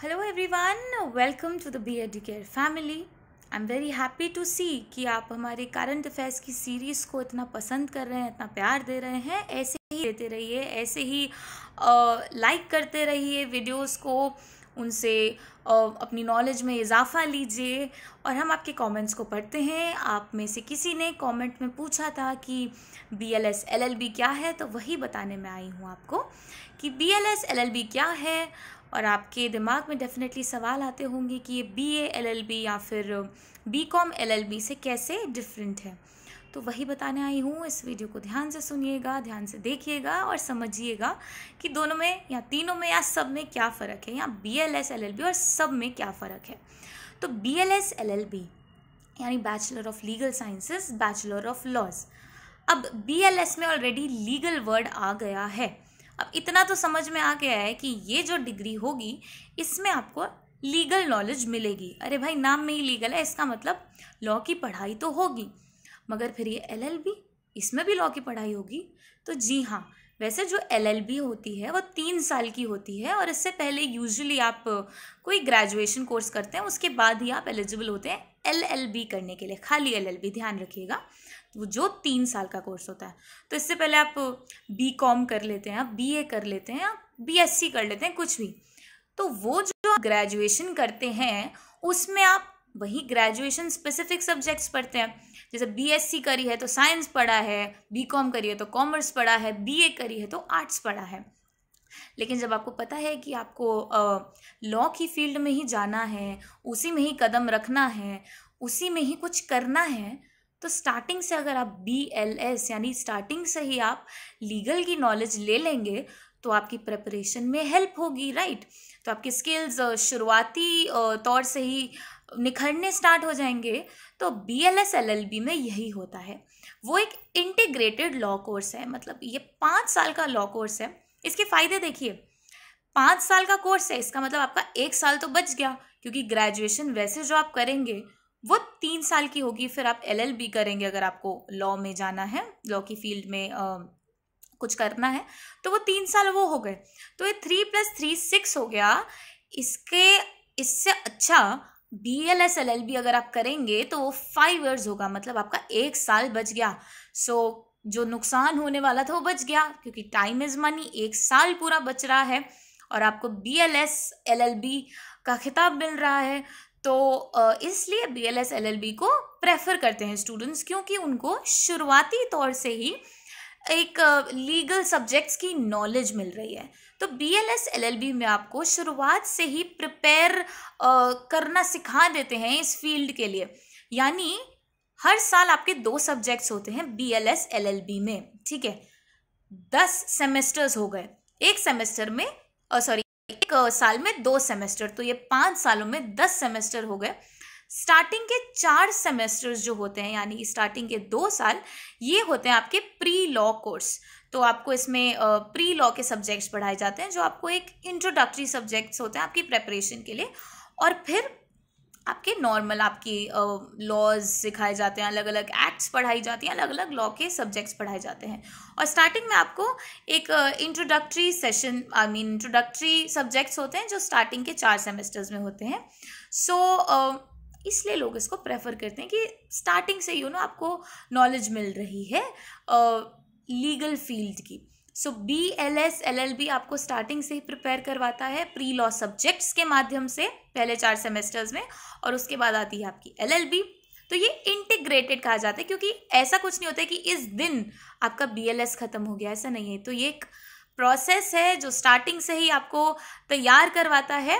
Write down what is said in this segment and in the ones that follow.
Hello everyone welcome to the B Edicare family I am very happy to see कि आप हमारे current affairs की series को इतना पसंद कर रहे हैं इतना प्यार दे रहे हैं ऐसे ही देते रहिए ऐसे ही लाइक करते रहिए वीडियोस को उनसे अपनी नॉलेज में इजाफा लीजिए और हम आपके कमेंट्स को पढ़ते हैं आप में से किसी ने कमेंट में पूछा था कि B L S L L B क्या है तो वही बताने में आई हूँ आपको कि B L S L L B क्या है और आपके दिमाग में डेफिनेटली सवाल आते होंगे कि ये बी ए या फिर बी कॉम एल से कैसे डिफरेंट है तो वही बताने आई हूँ इस वीडियो को ध्यान से सुनिएगा ध्यान से देखिएगा और समझिएगा कि दोनों में या तीनों में या सब में क्या फ़र्क है या B L S L L B और सब में क्या फ़र्क है तो B L S L L B यानी bachelor of legal sciences bachelor of laws अब बी एल एस में ऑलरेडी लीगल वर्ड आ गया है अब इतना तो समझ में आ गया है कि ये जो डिग्री होगी इसमें आपको लीगल नॉलेज मिलेगी अरे भाई नाम में ही लीगल है इसका मतलब लॉ की पढ़ाई तो होगी मगर फिर ये एल इसमें भी लॉ की पढ़ाई होगी तो जी हाँ वैसे जो एल होती है वो तीन साल की होती है और इससे पहले यूजुअली आप कोई ग्रेजुएशन कोर्स करते हैं उसके बाद ही आप एलिजिबल होते हैं एलएलबी करने के लिए खाली एलएलबी ध्यान रखिएगा वो जो तीन साल का कोर्स होता है तो इससे पहले आप बी कॉम कर लेते हैं आप बी ए कर लेते हैं आप बी एस सी कर लेते हैं कुछ भी तो वो जो ग्रेजुएशन करते हैं उसमें आप वही ग्रेजुएशन स्पेसिफिक सब्जेक्ट्स पढ़ते हैं जैसे बी एस सी करी है तो साइंस पढ़ा है कॉम करी है तो कॉमर्स पढ़ा है बी ए करी है तो आर्ट्स पढ़ा है लेकिन जब आपको पता है कि आपको लॉ की फील्ड में ही जाना है उसी में ही कदम रखना है उसी में ही कुछ करना है तो स्टार्टिंग से अगर आप बी एल एस यानी स्टार्टिंग से ही आप लीगल की नॉलेज ले लेंगे तो आपकी प्रेपरेशन में हेल्प होगी राइट तो आपके स्किल्स शुरुआती तौर से ही निखरने स्टार्ट हो जाएंगे तो B L S L L B में यही होता है वो एक इंटीग्रेटेड लॉ कोर्स है मतलब ये पाँच साल का लॉ कोर्स है इसके फ़ायदे देखिए पाँच साल का कोर्स है इसका मतलब आपका एक साल तो बच गया क्योंकि ग्रेजुएशन वैसे जो आप करेंगे वो तीन साल की होगी फिर आप एल करेंगे अगर आपको लॉ में जाना है लॉ की फील्ड में आ, कुछ करना है तो वो तीन साल वो हो गए तो ये थ्री प्लस थ्री सिक्स हो गया इसके इससे अच्छा B L S L L B अगर आप करेंगे तो वो फाइव ईयर्स होगा मतलब आपका एक साल बच गया सो so, जो नुकसान होने वाला था वो बच गया क्योंकि टाइम इज़ मनी एक साल पूरा बच रहा है और आपको B L S L L B का खिताब मिल रहा है तो इसलिए B L S L L B को प्रेफर करते हैं स्टूडेंट्स क्योंकि उनको शुरुआती तौर से ही एक लीगल सब्जेक्ट्स की नॉलेज मिल रही है तो B L S L L B में आपको शुरुआत से ही प्रिपेयर करना सिखा देते हैं इस फील्ड के लिए यानी हर साल आपके दो सब्जेक्ट्स होते हैं B L S L L B में ठीक है दस सेमेस्टर्स हो गए एक सेमेस्टर में सॉरी एक साल में दो सेमेस्टर तो ये पाँच सालों में दस सेमेस्टर हो गए स्टार्टिंग के चार सेमेस्टर्स जो होते हैं यानी स्टार्टिंग के दो साल ये होते हैं आपके प्री लॉ कोर्स तो आपको इसमें प्री लॉ के सब्जेक्ट्स पढ़ाए जाते हैं जो आपको एक इंट्रोडक्टरी सब्जेक्ट्स होते हैं आपकी प्रेपरेशन के लिए और फिर आपके नॉर्मल आपके लॉज सिखाए जाते हैं अलग अलग एक्ट्स पढ़ाई जाती हैं अलग अलग लॉ के सब्जेक्ट्स पढ़ाए जाते हैं और स्टार्टिंग में आपको एक introductory session I mean introductory subjects होते हैं जो स्टार्टिंग के चार सेमेस्टर्स में होते हैं सो so, uh, इसलिए लोग इसको प्रेफर करते हैं कि स्टार्टिंग से यू नो आपको नॉलेज मिल रही है लीगल uh, फील्ड की so B L S L L B आपको स्टार्टिंग से ही प्रिपेयर करवाता है प्री लॉ सब्जेक्ट्स के माध्यम से पहले चार सेमेस्टर्स में और उसके बाद आती है आपकी एल एल बी तो ये इंटीग्रेटेड कहा जाता है क्योंकि ऐसा कुछ नहीं होता है कि इस दिन आपका बी एल एस ख़त्म हो गया ऐसा नहीं है तो ये एक प्रोसेस है जो स्टार्टिंग से ही आपको तैयार करवाता है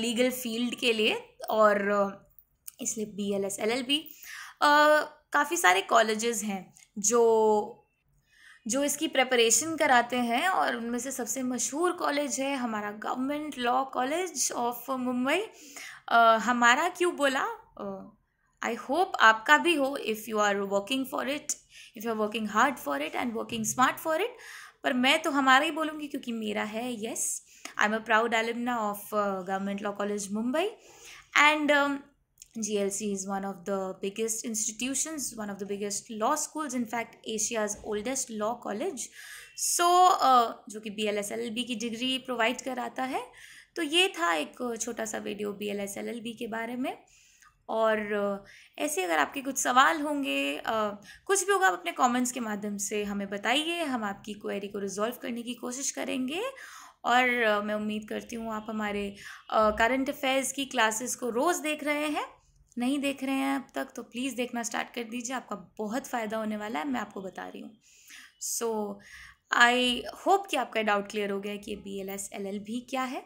लीगल फील्ड के लिए और इसलिए B L S L L B काफ़ी सारे कॉलेजेस हैं जो जो इसकी प्रेपरेशन कराते हैं और उनमें से सबसे मशहूर कॉलेज है हमारा government law college of Mumbai हमारा क्यों बोला आई होप आपका भी हो if you are working for it if you are working hard for it and working smart for it पर मैं तो हमारा ही बोलूँगी क्योंकि मेरा है yes I am a proud alumna of government law college Mumbai and GLC is one of the biggest institutions, one of the biggest law schools, in fact, Asia's oldest law college. So, uh, जो कि B L S L L B की degree provide कराता है तो ये था एक छोटा सा video B L S L L B के बारे में और uh, ऐसे अगर आपके कुछ सवाल होंगे uh, कुछ भी होगा आप अपने कमेंट्स के माध्यम से हमें बताइए हम आपकी क्वेरी को रिजॉल्व करने की कोशिश करेंगे और मैं उम्मीद करती हूँ आप हमारे करंट अफेयर्स की क्लासेस को रोज़ देख रहे हैं नहीं देख रहे हैं अब तक तो प्लीज़ देखना स्टार्ट कर दीजिए आपका बहुत फ़ायदा होने वाला है मैं आपको बता रही हूँ सो आई होप कि आपका डाउट क्लियर हो गया कि B L S L L भी क्या है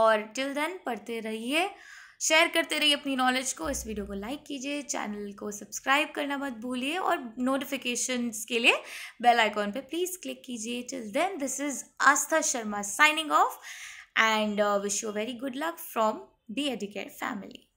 और टिल देन पढ़ते रहिए शेयर करते रहिए अपनी नॉलेज को इस वीडियो को लाइक कीजिए चैनल को सब्सक्राइब करना मत भूलिए और नोटिफिकेशन के लिए बेल आइकॉन पे प्लीज़ क्लिक कीजिए till then this is Aastha Sharma signing off and wish you very good luck from B Edicare family